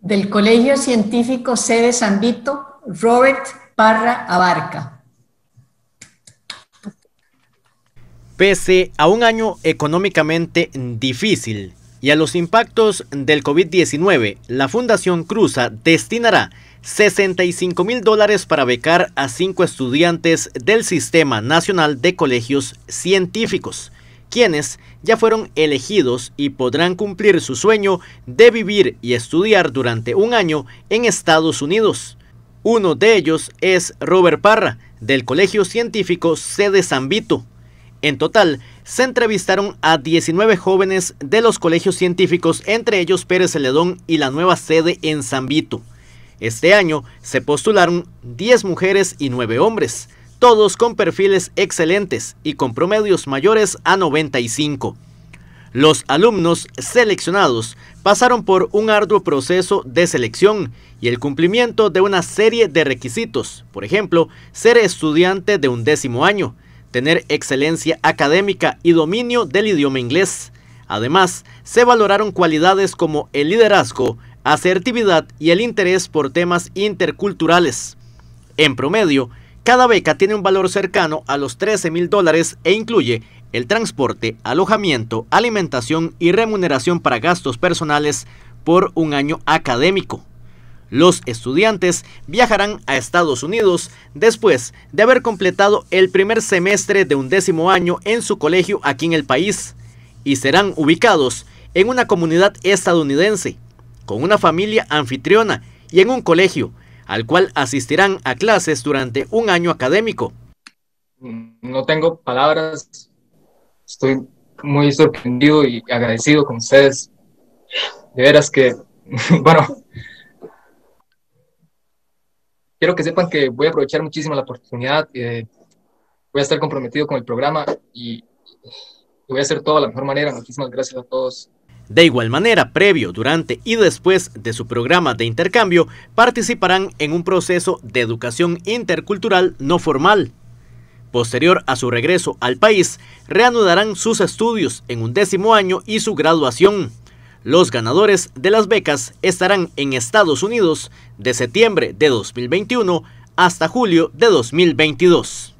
del Colegio Científico Sede San Vito, Robert Parra Abarca. Pese a un año económicamente difícil y a los impactos del COVID-19, la Fundación Cruza destinará 65 mil dólares para becar a cinco estudiantes del Sistema Nacional de Colegios Científicos quienes ya fueron elegidos y podrán cumplir su sueño de vivir y estudiar durante un año en Estados Unidos. Uno de ellos es Robert Parra, del Colegio Científico Sede San En total, se entrevistaron a 19 jóvenes de los colegios científicos, entre ellos Pérez Celedón y la nueva sede en San Este año se postularon 10 mujeres y 9 hombres todos con perfiles excelentes y con promedios mayores a 95. Los alumnos seleccionados pasaron por un arduo proceso de selección y el cumplimiento de una serie de requisitos, por ejemplo, ser estudiante de un décimo año, tener excelencia académica y dominio del idioma inglés. Además, se valoraron cualidades como el liderazgo, asertividad y el interés por temas interculturales. En promedio, cada beca tiene un valor cercano a los 13 mil dólares e incluye el transporte, alojamiento, alimentación y remuneración para gastos personales por un año académico. Los estudiantes viajarán a Estados Unidos después de haber completado el primer semestre de un décimo año en su colegio aquí en el país y serán ubicados en una comunidad estadounidense, con una familia anfitriona y en un colegio al cual asistirán a clases durante un año académico. No tengo palabras, estoy muy sorprendido y agradecido con ustedes. De veras que, bueno, quiero que sepan que voy a aprovechar muchísimo la oportunidad, eh, voy a estar comprometido con el programa y, voy a hacer todo de la mejor manera. Muchísimas gracias a todos. De igual manera, previo, durante y después de su programa de intercambio, participarán en un proceso de educación intercultural no formal. Posterior a su regreso al país, reanudarán sus estudios en un décimo año y su graduación. Los ganadores de las becas estarán en Estados Unidos de septiembre de 2021 hasta julio de 2022.